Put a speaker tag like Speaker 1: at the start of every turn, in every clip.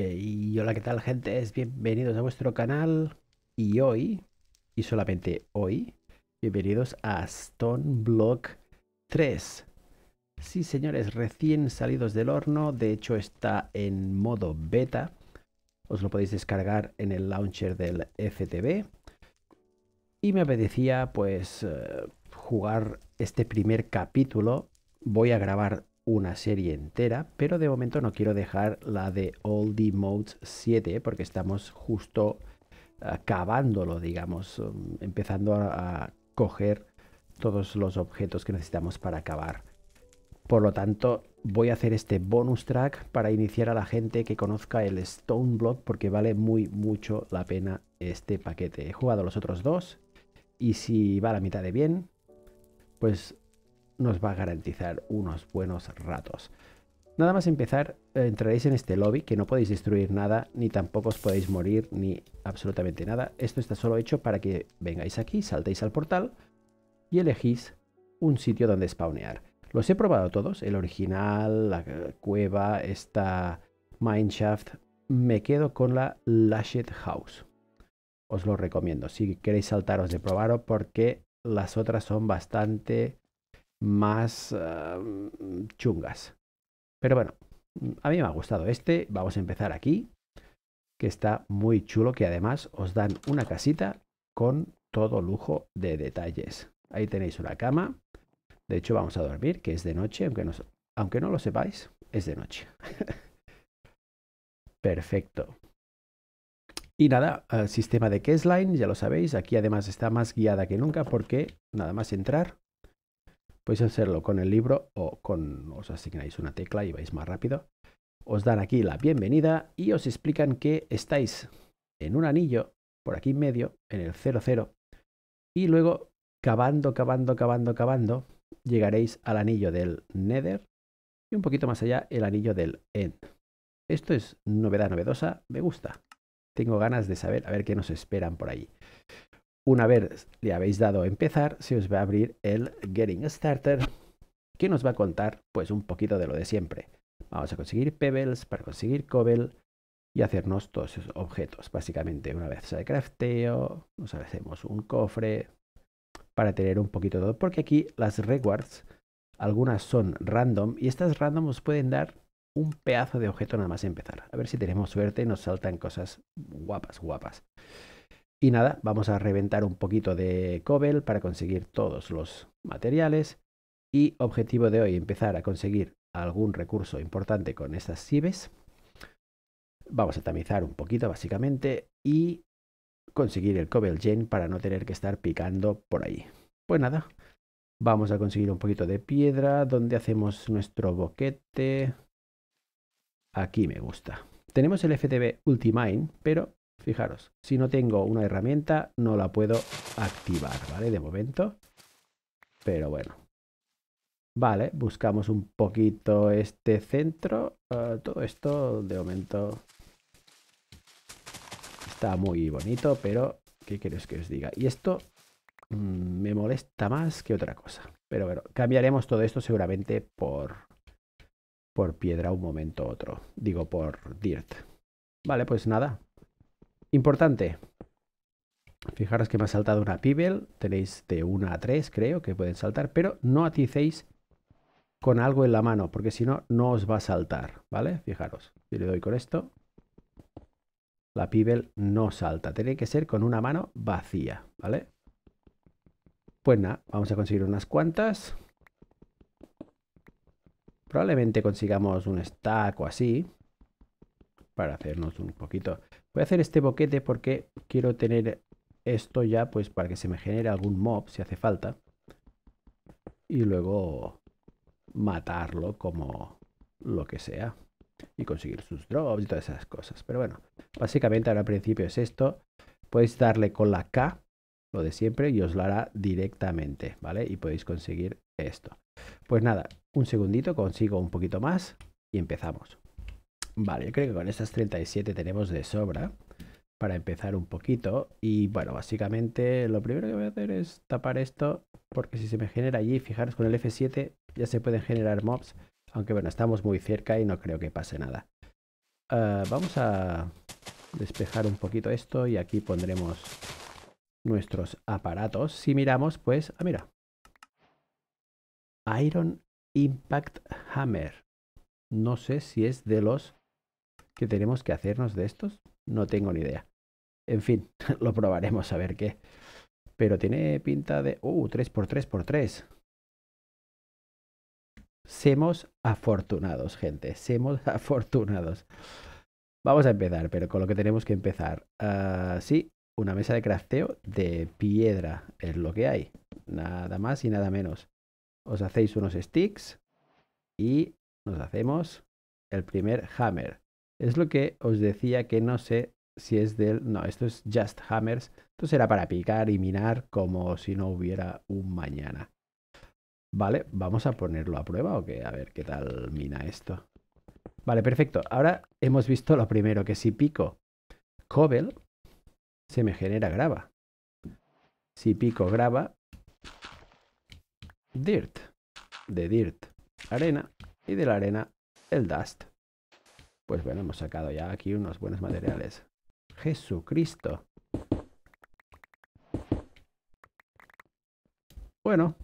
Speaker 1: Eh, y hola, ¿qué tal gente? Bienvenidos a vuestro canal y hoy, y solamente hoy, bienvenidos a Stone Block 3. Sí, señores, recién salidos del horno, de hecho está en modo beta. Os lo podéis descargar en el launcher del FTB. Y me apetecía pues eh, jugar este primer capítulo. Voy a grabar una serie entera, pero de momento no quiero dejar la de All the Modes 7 porque estamos justo acabándolo, digamos, um, empezando a coger todos los objetos que necesitamos para acabar. Por lo tanto, voy a hacer este bonus track para iniciar a la gente que conozca el Stone Block porque vale muy mucho la pena este paquete. He jugado los otros dos y si va a la mitad de bien, pues nos va a garantizar unos buenos ratos. Nada más empezar, eh, entraréis en este lobby que no podéis destruir nada, ni tampoco os podéis morir, ni absolutamente nada. Esto está solo hecho para que vengáis aquí, saltéis al portal y elegís un sitio donde spawnear. Los he probado todos, el original, la cueva, esta mineshaft. Me quedo con la Lashed House. Os lo recomiendo, si queréis saltaros de probarlo porque las otras son bastante más ah, chungas. Pero bueno, a mí me ha gustado este. Vamos a empezar aquí, que está muy chulo, que además os dan una casita con todo lujo de detalles. Ahí tenéis una cama. De hecho, vamos a dormir, que es de noche, aunque no, lo sepáis, es de noche. Perfecto. Y nada, el ah, sistema de Cashline, ya lo sabéis, aquí además está más guiada que nunca porque nada más entrar Podéis hacerlo con el libro o con os asignáis una tecla y vais más rápido. Os dan aquí la bienvenida y os explican que estáis en un anillo por aquí en medio, en el 00, y luego cavando, cavando, cavando, cavando, llegaréis al anillo del Nether y un poquito más allá el anillo del End. Esto es novedad novedosa, me gusta. Tengo ganas de saber a ver qué nos esperan por ahí. Una vez le habéis dado a empezar, se os va a abrir el Getting Starter, que nos va a contar pues un poquito de lo de siempre. Vamos a conseguir pebbles para conseguir cobel y hacernos todos esos objetos. Básicamente, una vez de crafteo, nos hacemos un cofre para tener un poquito de todo, porque aquí las rewards, algunas son random y estas random os pueden dar un pedazo de objeto nada más empezar. A ver si tenemos suerte y nos saltan cosas guapas, guapas. Y nada, vamos a reventar un poquito de Cobel para conseguir todos los materiales. Y objetivo de hoy, empezar a conseguir algún recurso importante con estas cives. Vamos a tamizar un poquito básicamente y conseguir el Cobel Gen para no tener que estar picando por ahí. Pues nada, vamos a conseguir un poquito de piedra donde hacemos nuestro boquete. Aquí me gusta. Tenemos el FTB Ultimine, pero Fijaros, si no tengo una herramienta, no la puedo activar, ¿vale? De momento. Pero bueno. Vale, buscamos un poquito este centro. Ah, todo esto, de momento, está muy bonito, pero ¿qué queréis que os diga? Y esto mm, me molesta más que otra cosa. Pero bueno, cambiaremos todo esto seguramente por, por piedra un momento u otro. Digo, por dirt. Vale, pues nada, Importante. Fijaros que me ha saltado una Pibel. Tenéis de 1 a 3, creo, que pueden saltar. Pero no aticéis con algo en la mano, porque si no, no os va a saltar. ¿Vale? Fijaros. Si le doy con esto, la Pibel no salta. Tiene que ser con una mano vacía. ¿Vale? Pues nada, vamos a conseguir unas cuantas. Probablemente consigamos un stack o así. Para hacernos un poquito Voy a hacer este boquete porque quiero tener esto ya pues para que se me genere algún mob si hace falta. Y luego matarlo como lo que sea. Y conseguir sus drops y todas esas cosas. Pero bueno, básicamente ahora al principio es esto. Podéis darle con la K, lo de siempre, y os lo hará directamente, ¿vale? Y podéis conseguir esto. Pues nada, un segundito, consigo un poquito más y empezamos. Vale, yo creo que con estas 37 tenemos de sobra para empezar un poquito. Y bueno, básicamente lo primero que voy a hacer es tapar esto, porque si se me genera allí, fijaros, con el F7 ya se pueden generar mobs, aunque bueno, estamos muy cerca y no creo que pase nada. Ah, vamos a despejar un poquito esto y aquí pondremos nuestros aparatos. Si miramos, pues, ah, mira. Iron Impact Hammer. No sé si es de los que tenemos que hacernos de estos? No tengo ni idea. En fin, lo probaremos a ver qué. Pero tiene pinta de... ¡Uh! 3x3x3. Semos afortunados, gente. Semos afortunados. Vamos a empezar, pero con lo que tenemos que empezar. Ah, sí, una mesa de crafteo de piedra es lo que hay. Nada más y nada menos. Os hacéis unos sticks y nos hacemos el primer hammer. Es lo que os decía que no sé si es del... No, esto es Just Hammers. Esto será para picar y minar como si no hubiera un mañana. Vale, vamos a ponerlo a prueba o qué? A ver qué tal mina esto. Vale, perfecto. Ahora hemos visto lo primero, que si pico Cobel, se me genera grava. Si pico grava, dirt. De dirt, arena. Y de la arena, el dust. Pues bueno, hemos sacado ya aquí unos buenos materiales. Jesucristo. Bueno.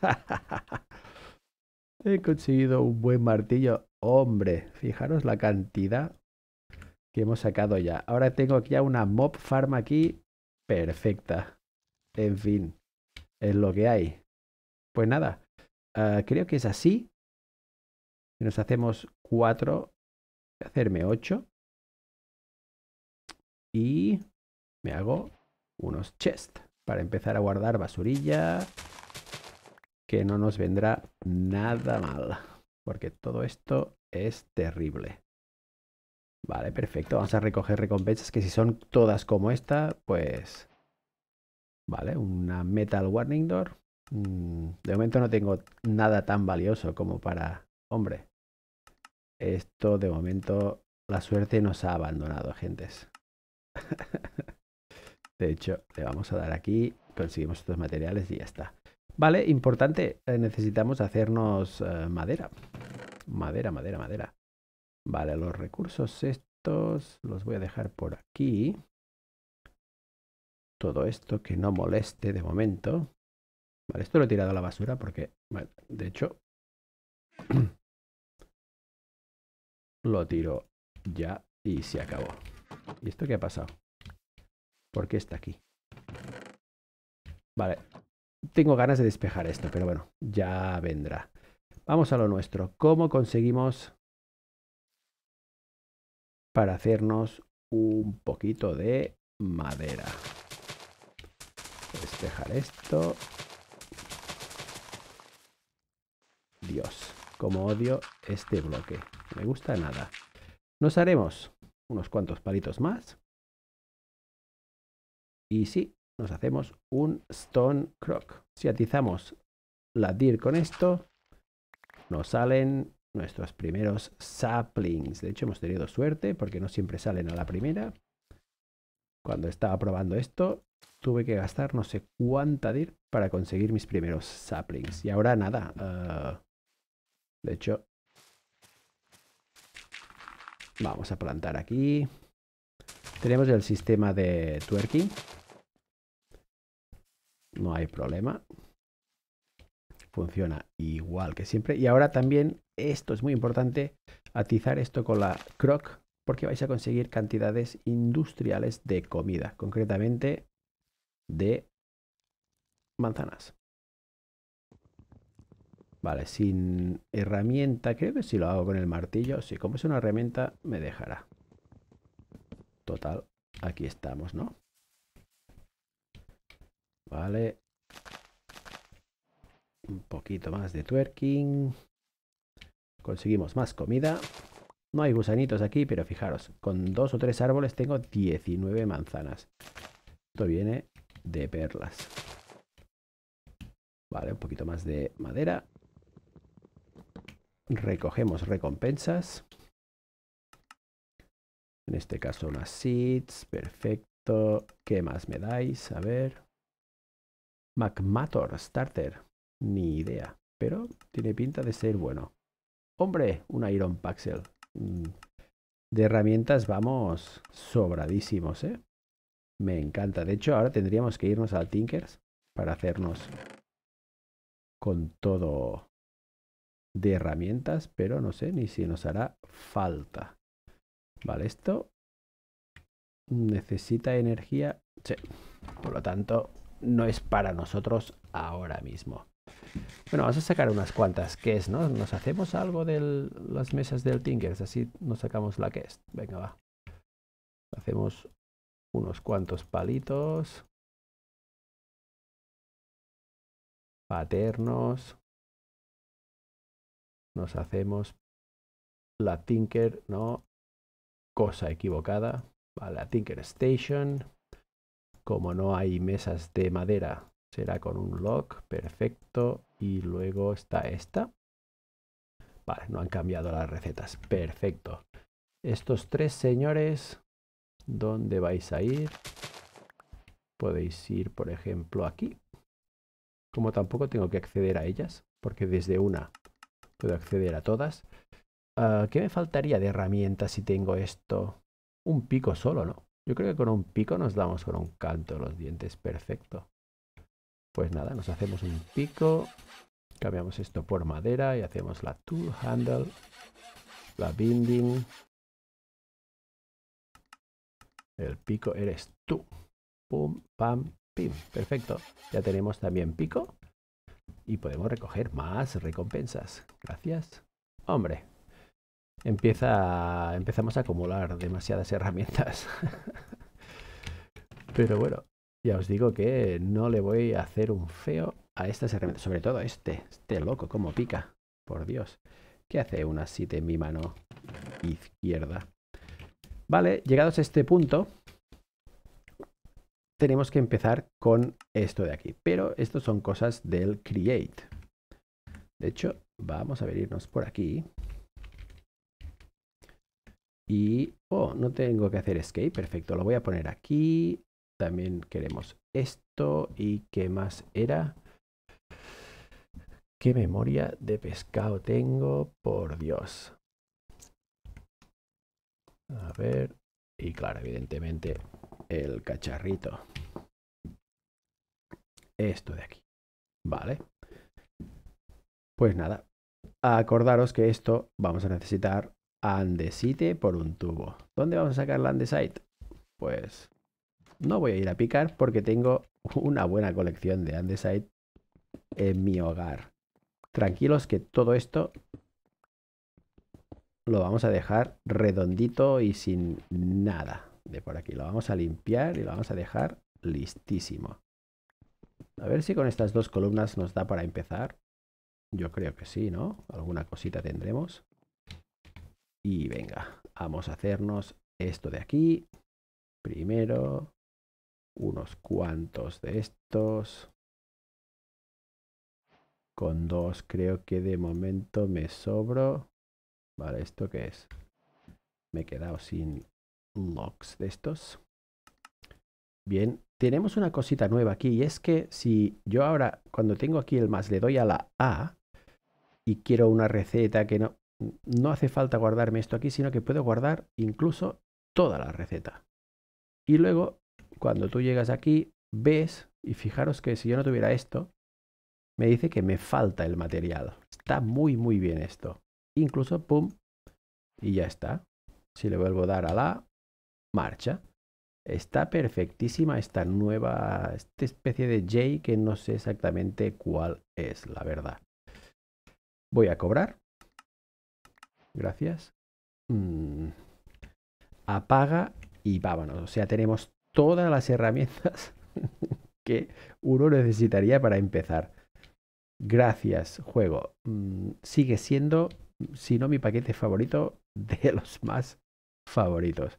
Speaker 1: He conseguido un buen martillo. Hombre, fijaros la cantidad que hemos sacado ya. Ahora tengo aquí ya una mob farm aquí perfecta. En fin, es lo que hay. Pues nada, eh, creo que es así. Nos hacemos cuatro hacerme 8. Y me hago unos chests para empezar a guardar basurilla que no nos vendrá nada mal porque todo esto es terrible. Vale, perfecto. Vamos a recoger recompensas que si son todas como esta, pues... Vale, una Metal Warning Door. Mm, de momento no tengo nada tan valioso como para... Hombre, esto de momento la suerte nos ha abandonado, gentes. de hecho, le vamos a dar aquí, conseguimos estos materiales y ya está. Vale, importante, eh, necesitamos hacernos eh, madera. Madera, madera, madera. Vale, los recursos estos los voy a dejar por aquí. Todo esto que no moleste de momento. Vale, esto lo he tirado a la basura porque, de hecho, Lo tiro ya y se acabó. ¿Y esto qué ha pasado? ¿Por qué está aquí? Vale. Tengo ganas de despejar esto, pero bueno, ya vendrá. Vamos a lo nuestro. ¿Cómo conseguimos para hacernos un poquito de madera? Despejar esto. Dios como odio este bloque. me gusta nada. Nos haremos unos cuantos palitos más. Y sí, nos hacemos un Stone Crock. Si atizamos la DIR con esto, nos salen nuestros primeros saplings. De hecho, hemos tenido suerte porque no siempre salen a la primera. Cuando estaba probando esto, tuve que gastar no sé cuánta DIR para conseguir mis primeros saplings. Y ahora nada, ah, de hecho, vamos a plantar aquí. Tenemos el sistema de twerking. No hay problema. Funciona igual que siempre. Y ahora también, esto es muy importante, atizar esto con la croc porque vais a conseguir cantidades industriales de comida, concretamente de manzanas. Vale, sin herramienta, creo que si lo hago con el martillo, si como es una herramienta, me dejará. Total, aquí estamos, ¿no? Vale. Un poquito más de twerking. Conseguimos más comida. No hay gusanitos aquí, pero fijaros, con dos o tres árboles tengo 19 manzanas. Esto viene de perlas. Vale, un poquito más de madera recogemos recompensas. En este caso unas seeds, perfecto. ¿Qué más me dais? A ver. MacMator Starter, ni idea, pero tiene pinta de ser bueno. Hombre, un Iron Paxel. Mm, de herramientas vamos sobradísimos, ¿eh? Me encanta. De hecho, ahora tendríamos que irnos al Tinkers para hacernos con todo de herramientas, pero no sé ni si nos hará falta. Vale, esto necesita energía. Por lo tanto, no es para nosotros ahora mismo. Bueno, vamos a sacar unas cuantas que es ¿no? Nos hacemos algo de las mesas del tinker? así nos sacamos la es Venga, va. Hacemos unos cuantos palitos. Paternos nos hacemos la Tinker, ¿no? Cosa equivocada. la Tinker Station. Como no hay mesas de madera, será con un lock. Perfecto. Y luego está esta. Vale, no han cambiado las recetas. Perfecto. Estos tres señores, ¿dónde vais a ir? Podéis ir, por ejemplo, aquí. Como tampoco tengo que acceder a ellas, porque desde una de acceder a todas. Ah, ¿Qué me faltaría de herramientas si tengo esto? Un pico solo, ¿no? Yo creo que con un pico nos damos con un canto los dientes. Perfecto. Pues nada, nos hacemos un pico. Cambiamos esto por madera y hacemos la tool handle, la binding. El pico eres tú. Pum, pam, pim. Perfecto. Ya tenemos también pico y podemos recoger más recompensas. Gracias. Hombre, empieza, empezamos a acumular demasiadas herramientas. Pero bueno, ya os digo que no le voy a hacer un feo a estas herramientas. Sobre todo este, este loco, como pica. Por Dios. ¿Qué hace una 7 en mi mano izquierda? Vale, llegados a este punto, tenemos que empezar con esto de aquí. Pero estos son cosas del create. De hecho, vamos a venirnos por aquí. Y, oh, no tengo que hacer escape, perfecto, lo voy a poner aquí. También queremos esto y qué más era. ¿Qué memoria de pescado tengo? Por Dios. A ver, y claro, evidentemente el cacharrito. Esto de aquí. Vale. Pues nada. Acordaros que esto vamos a necesitar andesite por un tubo. ¿Dónde vamos a sacar la andesite? Pues no voy a ir a picar porque tengo una buena colección de andesite en mi hogar. Tranquilos que todo esto lo vamos a dejar redondito y sin nada de por aquí. Lo vamos a limpiar y lo vamos a dejar listísimo. A ver si con estas dos columnas nos da para empezar. Yo creo que sí, ¿no? Alguna cosita tendremos. Y venga, vamos a hacernos esto de aquí. Primero, unos cuantos de estos. Con dos creo que de momento me sobro. Vale, ¿esto qué es? Me he quedado sin logs de estos. Bien, tenemos una cosita nueva aquí y es que si yo ahora, cuando tengo aquí el más, le doy a la A y quiero una receta que no, no hace falta guardarme esto aquí, sino que puedo guardar incluso toda la receta. Y luego, cuando tú llegas aquí, ves, y fijaros que si yo no tuviera esto, me dice que me falta el material. Está muy, muy bien esto. Incluso, pum, y ya está. Si le vuelvo a dar a la, marcha. Está perfectísima esta nueva, esta especie de J que no sé exactamente cuál es, la verdad. Voy a cobrar. Gracias. Mm. Apaga y vámonos. O sea, tenemos todas las herramientas que uno necesitaría para empezar. Gracias, juego. Mm, sigue siendo, si no mi paquete favorito, de los más favoritos.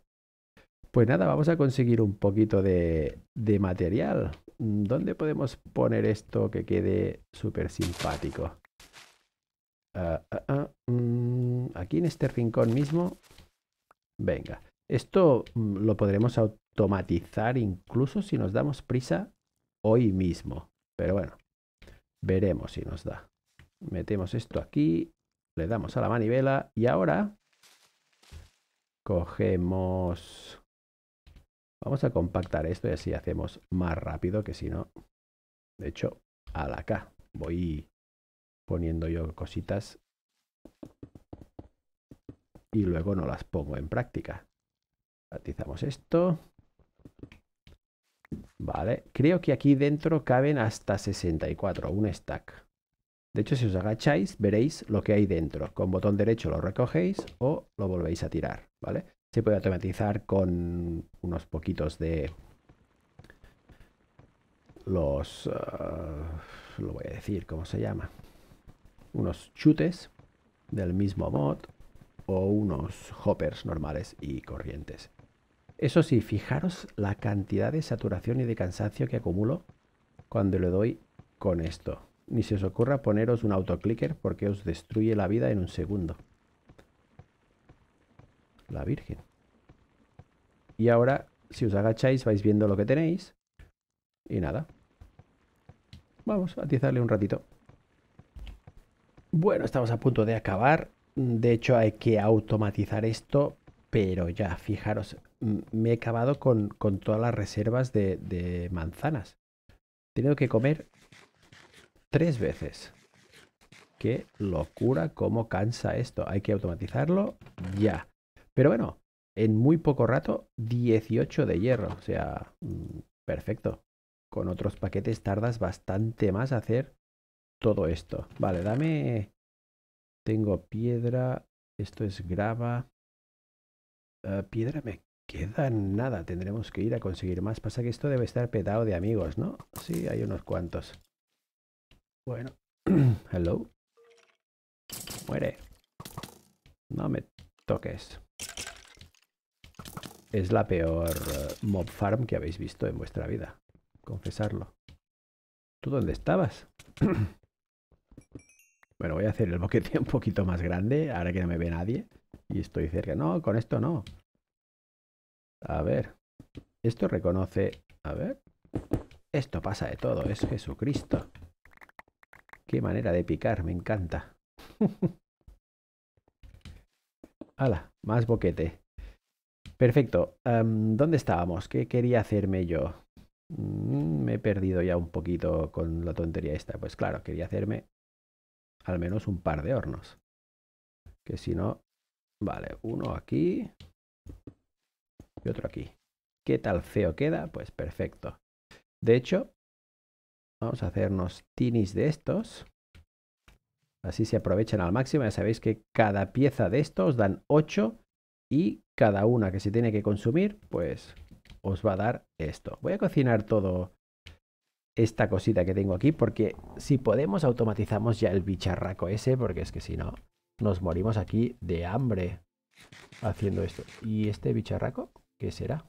Speaker 1: Pues nada, vamos a conseguir un poquito de, material. ¿Dónde podemos poner esto que quede súper simpático? Ah, ah, ah, mm, aquí en este rincón mismo. Venga, esto mm, lo podremos automatizar incluso si nos damos prisa hoy mismo. Pero bueno, veremos si nos da. Metemos esto aquí, le damos a la manivela y ahora cogemos Vamos a compactar esto y así hacemos más rápido que si no. De hecho, a la K. Voy poniendo yo cositas y luego no las pongo en práctica. Batizamos esto. Vale, creo que aquí dentro caben hasta 64, un stack. De hecho, si os agacháis, veréis lo que hay dentro. Con botón derecho lo recogéis o lo volvéis a tirar, ¿vale? se puede automatizar con unos poquitos de los... Eh, lo voy a decir, ¿cómo se llama? Unos chutes del mismo mod o unos hoppers normales y corrientes. Eso sí, fijaros la cantidad de saturación y de cansancio que acumulo cuando le doy con esto. Ni se os ocurra poneros un autoclicker porque os destruye la vida en un segundo. La Virgen. Y ahora, si os agacháis, vais viendo lo que tenéis. Y nada. Vamos a atizarle un ratito. Bueno, estamos a punto de acabar. De hecho, hay que automatizar esto. Pero ya, fijaros, me he acabado con, todas las reservas de, de manzanas. He tenido que comer tres veces. Qué locura, cómo cansa esto. Hay que automatizarlo ya. Pero bueno, en muy poco rato, 18 de hierro. O sea, mm, perfecto. Con otros paquetes tardas bastante más hacer todo esto. Vale, dame... Tengo piedra, esto es grava. Ah, piedra me queda nada. Tendremos que ir a conseguir más. Pasa que esto debe estar petado de amigos, ¿no? Sí, hay unos cuantos. Bueno. Hello. Muere. No me toques. Es la peor eh, mob farm que habéis visto en vuestra vida. Confesarlo. ¿Tú dónde estabas? bueno, voy a hacer el boquete un poquito más grande, ahora que no me ve nadie. Y estoy cerca. No, con esto no. A ver. Esto reconoce... A ver. Esto pasa de todo, es Jesucristo. Qué manera de picar, me encanta. ¡Hala! Más boquete. Perfecto. Em, ¿Dónde estábamos? ¿Qué quería hacerme yo? Mm, me he perdido ya un poquito con la tontería esta. Pues claro, quería hacerme al menos un par de hornos. Que si no... Vale, uno aquí y otro aquí. ¿Qué tal feo queda? Pues perfecto. De hecho, vamos a hacernos tinis de estos. Así se aprovechan al máximo. Ya sabéis que cada pieza de estos dan 8 y cada una que se tiene que consumir, pues os va a dar esto. Voy a cocinar todo esta cosita que tengo aquí porque si podemos automatizamos ya el bicharraco ese porque es que si no nos morimos aquí de hambre haciendo esto. ¿Y este bicharraco qué será?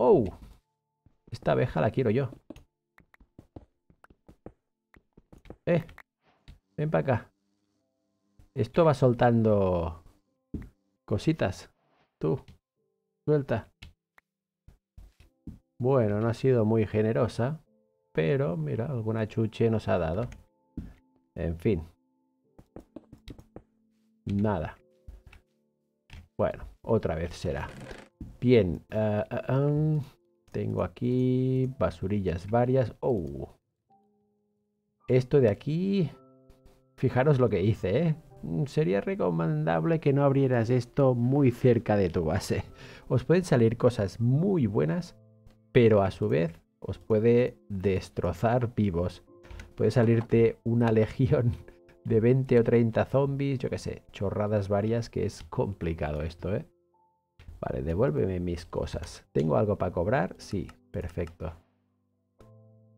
Speaker 1: ¡Oh! Esta abeja la quiero yo. Eh, ven para acá. Esto va soltando cositas. Tú, suelta. Bueno, no ha sido muy generosa, pero mira, alguna chuche nos ha dado. En fin. Nada. Bueno, otra vez será. Bien. Ah, ah, ah. tengo aquí basurillas varias. Oh, esto de aquí... Fijaros lo que hice, ¿eh? Mm, sería recomendable que no abrieras esto muy cerca de tu base. Os pueden salir cosas muy buenas, pero a su vez os puede destrozar vivos. Puede salirte una legión de 20 o 30 zombies, yo qué sé, chorradas varias, que es complicado esto, ¿eh? Vale, devuélveme mis cosas. ¿Tengo algo para cobrar? Sí, perfecto.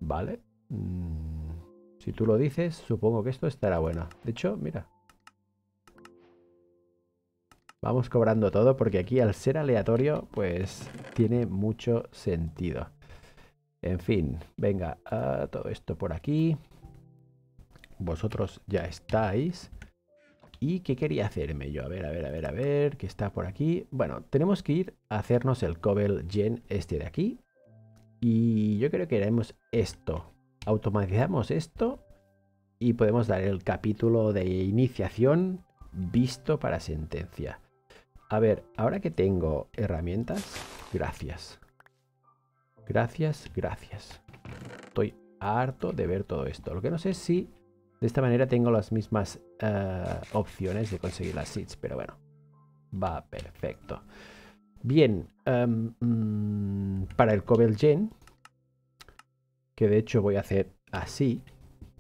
Speaker 1: Vale. Mm. Si tú lo dices, supongo que esto estará bueno. De hecho, mira. Vamos cobrando todo porque aquí al ser aleatorio, pues tiene mucho sentido. En fin, venga, a ah, todo esto por aquí. Vosotros ya estáis. ¿Y qué quería hacerme yo? A ver, a ver, a ver, a ver, ¿qué está por aquí. Bueno, tenemos que ir a hacernos el Cobel Gen este de aquí. Y yo creo que haremos esto automatizamos esto y podemos dar el capítulo de iniciación visto para sentencia. A ver, ahora que tengo herramientas, gracias. Gracias, gracias. Estoy harto de ver todo esto. Lo que no sé es si de esta manera tengo las mismas eh, opciones de conseguir las seeds, pero bueno, va perfecto. Bien, em, mm, para el Gen que de hecho voy a hacer así,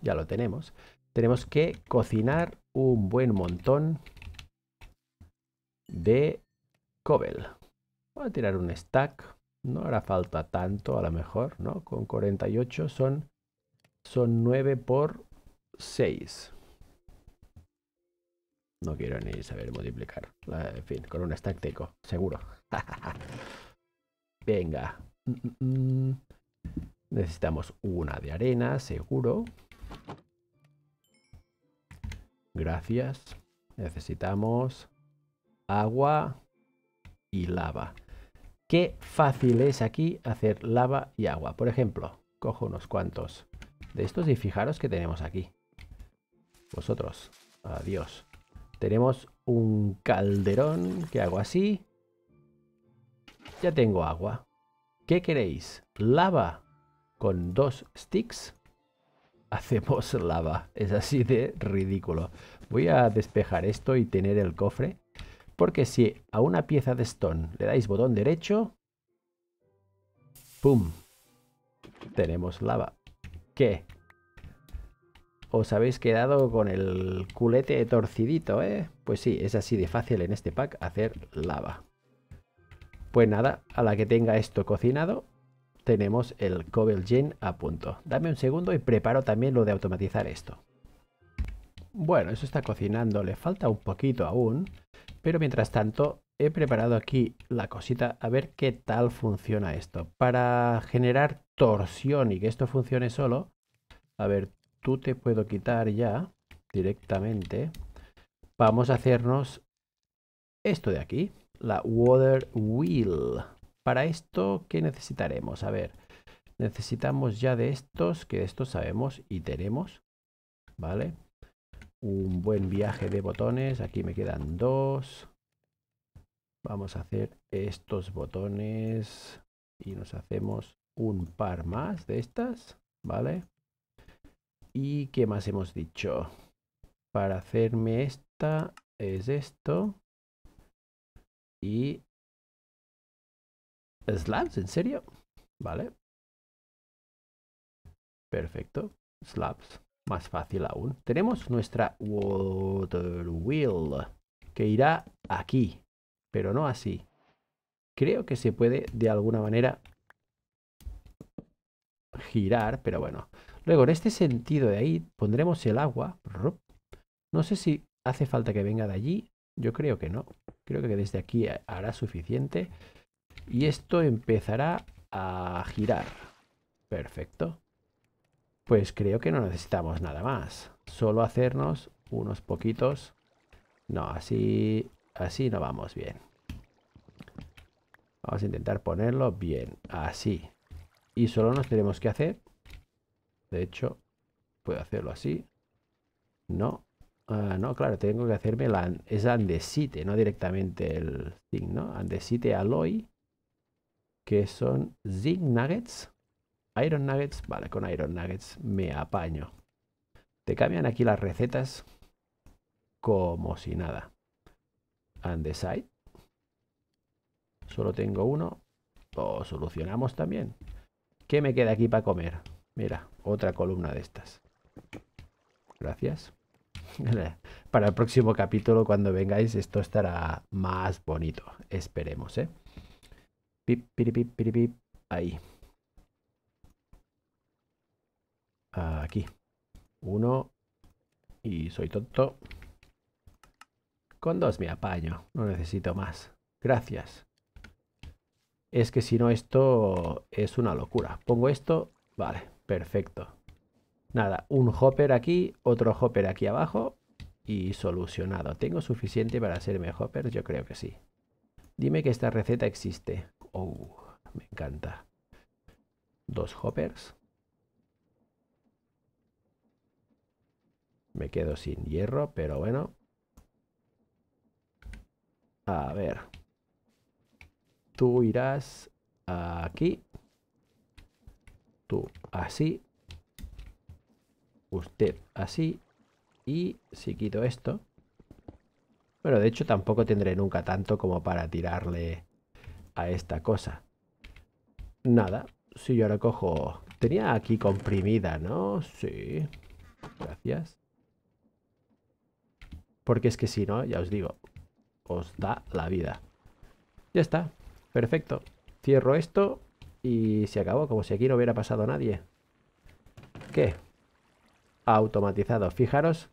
Speaker 1: ya lo tenemos, tenemos que cocinar un buen montón de cobel. Voy a tirar un stack, no hará falta tanto a lo mejor, ¿no? Con 48 son, son 9 por 6. No quiero ni saber multiplicar. En fin, con un stack teco, seguro. Venga. Mm, mm, mm. Necesitamos una de arena, seguro. Gracias. Necesitamos agua y lava. Qué fácil es aquí hacer lava y agua. Por ejemplo, cojo unos cuantos de estos y fijaros que tenemos aquí. Vosotros, adiós. Tenemos un calderón que hago así. Ya tengo agua. ¿Qué queréis? ¿Lava con dos sticks hacemos lava. Es así de ridículo. Voy a despejar esto y tener el cofre. Porque si a una pieza de stone le dais botón derecho... ¡Pum! Tenemos lava. ¿Qué? Os habéis quedado con el culete torcidito, ¿eh? Pues sí, es así de fácil en este pack hacer lava. Pues nada, a la que tenga esto cocinado, tenemos el Cobel Gen a punto. Dame un segundo y preparo también lo de automatizar esto. Bueno, eso está cocinando, le falta un poquito aún, pero mientras tanto he preparado aquí la cosita a ver qué tal funciona esto. Para generar torsión y que esto funcione solo, a ver, tú te puedo quitar ya directamente. Vamos a hacernos esto de aquí, la Water Wheel. Para esto, ¿qué necesitaremos? A ver, necesitamos ya de estos, que de estos sabemos y tenemos, ¿vale? Un buen viaje de botones, aquí me quedan dos. Vamos a hacer estos botones y nos hacemos un par más de estas, ¿vale? ¿Y qué más hemos dicho? Para hacerme esta es esto. Y Slabs, ¿en serio? Vale. Perfecto. Slabs. Más fácil aún. Tenemos nuestra Water Wheel. Que irá aquí. Pero no así. Creo que se puede de alguna manera girar. Pero bueno. Luego, en este sentido de ahí, pondremos el agua. No sé si hace falta que venga de allí. Yo creo que no. Creo que desde aquí hará suficiente. Y esto empezará a girar. Perfecto. Pues creo que no necesitamos nada más. Solo hacernos unos poquitos. No, así, así no vamos bien. Vamos a intentar ponerlo bien, así. Y solo nos tenemos que hacer. De hecho, puedo hacerlo así. No, ah, no, claro, tengo que hacerme la, es andesite, no directamente el no Andesite alloy que son zinc Nuggets, Iron Nuggets, vale, con Iron Nuggets me apaño. Te cambian aquí las recetas como si nada. And the side. Solo tengo uno. Lo solucionamos también. ¿Qué me queda aquí para comer? Mira, otra columna de estas. Gracias. Para el próximo capítulo, cuando vengáis, esto estará más bonito. Esperemos, ¿eh? Pip, piripip, piripip. Ahí. Aquí. Uno. Y soy tonto. Con dos me apaño. No necesito más. Gracias. Es que si no esto es una locura. Pongo esto. Vale, perfecto. Nada, un hopper aquí, otro hopper aquí abajo y solucionado. ¿Tengo suficiente para hacerme hopper, Yo creo que sí. Dime que esta receta existe. Oh, me encanta. Dos hoppers. Me quedo sin hierro, pero bueno. A ver. Tú irás aquí. Tú así. Usted así. Y si quito esto... Bueno, de hecho tampoco tendré nunca tanto como para tirarle a esta cosa. Nada, si yo ahora cojo... Tenía aquí comprimida, ¿no? Sí. Gracias. Porque es que si no, ya os digo, os da la vida. Ya está. Perfecto. Cierro esto y se acabó, como si aquí no hubiera pasado nadie. ¿Qué? Automatizado. Fijaros,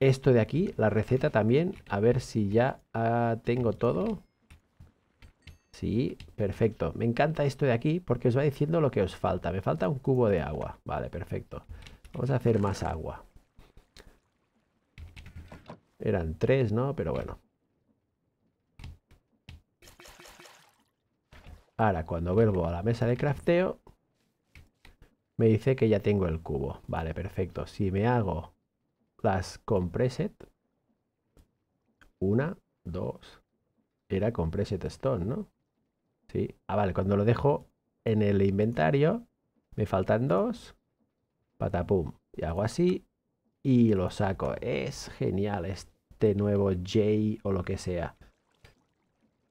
Speaker 1: esto de aquí, la receta también, a ver si ya ah, tengo todo. Sí, perfecto. Me encanta esto de aquí porque os va diciendo lo que os falta. Me falta un cubo de agua. Vale, perfecto. Vamos a hacer más agua. Eran tres, ¿no? Pero bueno. Ahora, cuando vuelvo a la mesa de crafteo, me dice que ya tengo el cubo. Vale, perfecto. Si me hago las compreset, una, dos, era compreset stone, ¿no? Ah, vale, cuando lo dejo en el inventario, me faltan dos. Patapum. Y hago así y lo saco. Es genial este nuevo J o lo que sea.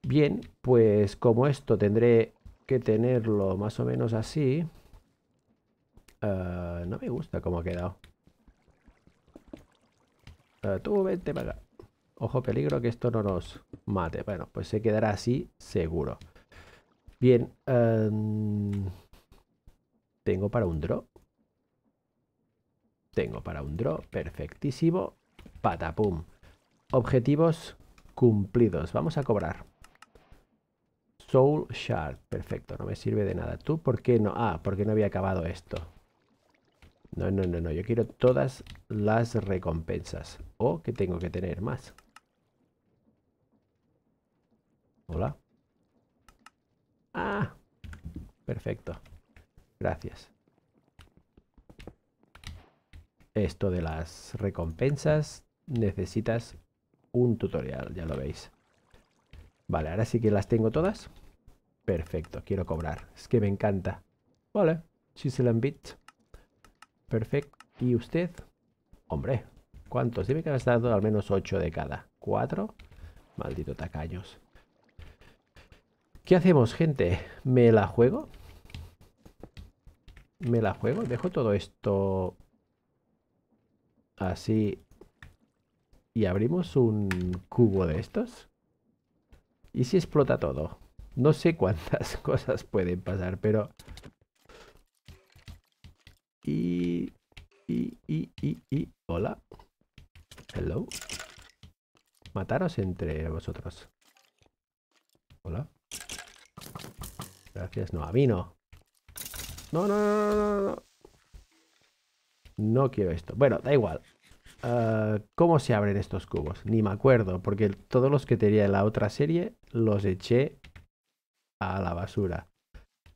Speaker 1: Bien, pues como esto tendré que tenerlo más o menos así. Eh, no me gusta cómo ha quedado. Eh, tú vente para Ojo, peligro que esto no nos mate. Bueno, pues se quedará así seguro. Bien. Em, tengo para un draw. Tengo para un draw. Perfectísimo. pum, Objetivos cumplidos. Vamos a cobrar. Soul Shard. Perfecto. No me sirve de nada. ¿Tú por qué no? Ah, porque no había acabado esto. No, no, no, no. Yo quiero todas las recompensas. O que tengo que tener más. Hola. Ah. perfecto. Gracias. Esto de las recompensas necesitas un tutorial, ya lo veis. Vale, ahora sí que las tengo todas. Perfecto, quiero cobrar. Es que me encanta. Vale, chisel and bit. Perfecto. ¿Y usted? Hombre, ¿cuántos? Dime que has dado al menos 8 de cada. ¿4? Maldito tacaños. ¿Qué hacemos, gente? ¿Me la juego? ¿Me la juego? Dejo todo esto así y abrimos un cubo de estos. ¿Y si explota todo? No sé cuántas cosas pueden pasar, pero... Y... Y, y, y, y... Hola. Hello. Mataros entre vosotros. Hola. Gracias. No, a mí no. No, no, no, no, quiero esto. Bueno, da igual. Eh, ¿Cómo se abren estos cubos? Ni me acuerdo, porque todos los que tenía en la otra serie los eché a la basura.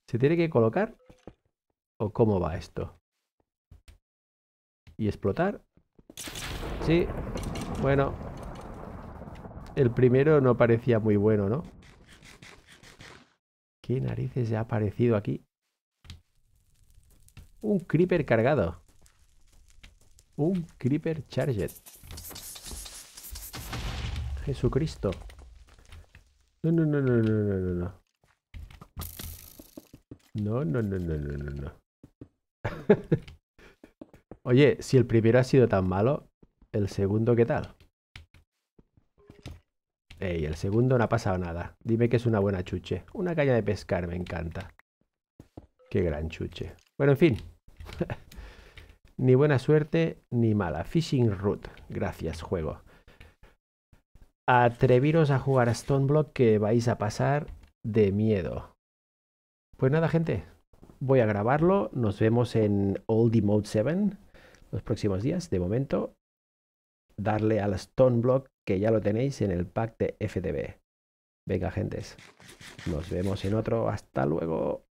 Speaker 1: ¿Se tiene que colocar? ¿O cómo va esto? ¿Y explotar? Sí. Bueno. El primero no parecía muy bueno, ¿no? ¿Qué narices se ha aparecido aquí? Un creeper cargado. Un creeper charged. Jesucristo. No, no, no, no, no, no, no, no. No, no, no, no, no, no, no. Oye, si el primero ha sido tan malo, el segundo, ¿qué tal? Ey, el segundo no ha pasado nada. Dime que es una buena chuche. Una caña de pescar, me encanta. Qué gran chuche. Bueno, en fin. ni buena suerte ni mala. Fishing Root. Gracias, juego. Atreviros a jugar a Stoneblock que vais a pasar de miedo. Pues nada, gente. Voy a grabarlo. Nos vemos en Oldie Mode 7 los próximos días. De momento, darle al Stoneblock que ya lo tenéis en el pack de FTB. Venga, gentes. Nos vemos en otro. Hasta luego.